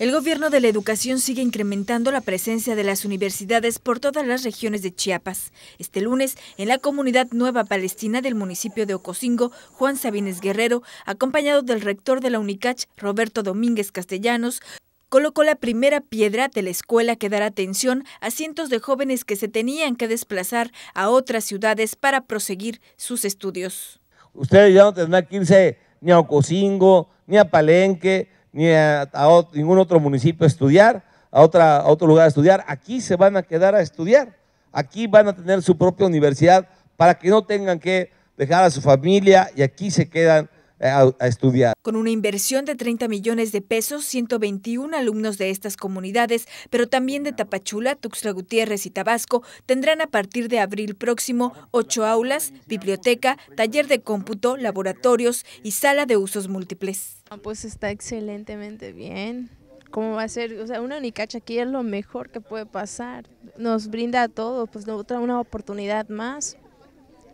El gobierno de la educación sigue incrementando la presencia de las universidades por todas las regiones de Chiapas. Este lunes, en la comunidad Nueva Palestina del municipio de Ocosingo, Juan Sabines Guerrero, acompañado del rector de la UNICACH, Roberto Domínguez Castellanos, colocó la primera piedra de la escuela que dará atención a cientos de jóvenes que se tenían que desplazar a otras ciudades para proseguir sus estudios. Ustedes ya no tendrán que irse ni a Ocosingo, ni a Palenque, ni a, ningún otro municipio a estudiar, a, otra, a otro lugar a estudiar. Aquí se van a quedar a estudiar. Aquí van a tener su propia universidad para que no tengan que dejar a su familia y aquí se quedan eh, a, Con una inversión de 30 millones de pesos, 121 alumnos de estas comunidades, pero también de Tapachula, Tuxtla Gutiérrez y Tabasco, tendrán a partir de abril próximo ocho aulas, biblioteca, taller de cómputo, laboratorios y sala de usos múltiples. Ah, pues está excelentemente bien. ¿Cómo va a ser? O sea, una Unicacha aquí es lo mejor que puede pasar. Nos brinda a todos, pues otra una oportunidad más.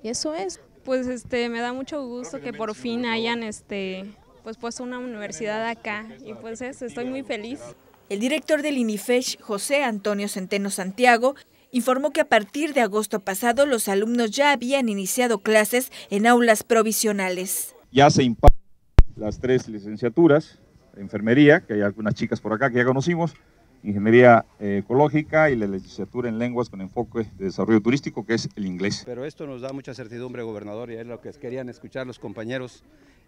Y eso es. Pues este, me da mucho gusto que por fin hayan este, pues puesto una universidad acá y pues eso, estoy muy feliz. El director del INIFESH, José Antonio Centeno Santiago, informó que a partir de agosto pasado los alumnos ya habían iniciado clases en aulas provisionales. Ya se imparten las tres licenciaturas, enfermería, que hay algunas chicas por acá que ya conocimos, Ingeniería eh, Ecológica y la legislatura en Lenguas con enfoque de desarrollo turístico, que es el inglés. Pero esto nos da mucha certidumbre, gobernador, y es lo que querían escuchar los compañeros.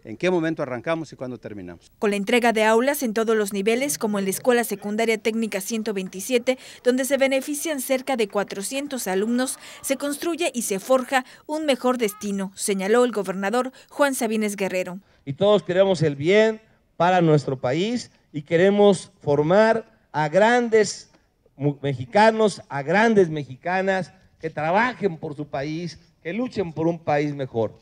¿En qué momento arrancamos y cuándo terminamos? Con la entrega de aulas en todos los niveles, como en la Escuela Secundaria Técnica 127, donde se benefician cerca de 400 alumnos, se construye y se forja un mejor destino, señaló el gobernador Juan Sabines Guerrero. Y todos queremos el bien para nuestro país y queremos formar a grandes mexicanos, a grandes mexicanas que trabajen por su país, que luchen por un país mejor.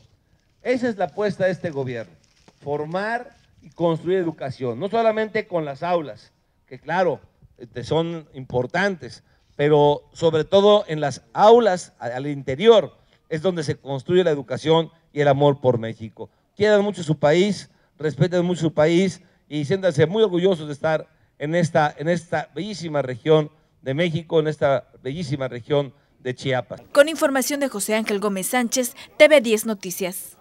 Esa es la apuesta de este gobierno, formar y construir educación, no solamente con las aulas, que claro, este, son importantes, pero sobre todo en las aulas al interior es donde se construye la educación y el amor por México. Quieran mucho su país, respeten mucho su país y siéntanse muy orgullosos de estar en esta, en esta bellísima región de México, en esta bellísima región de Chiapas. Con información de José Ángel Gómez Sánchez, TV 10 Noticias.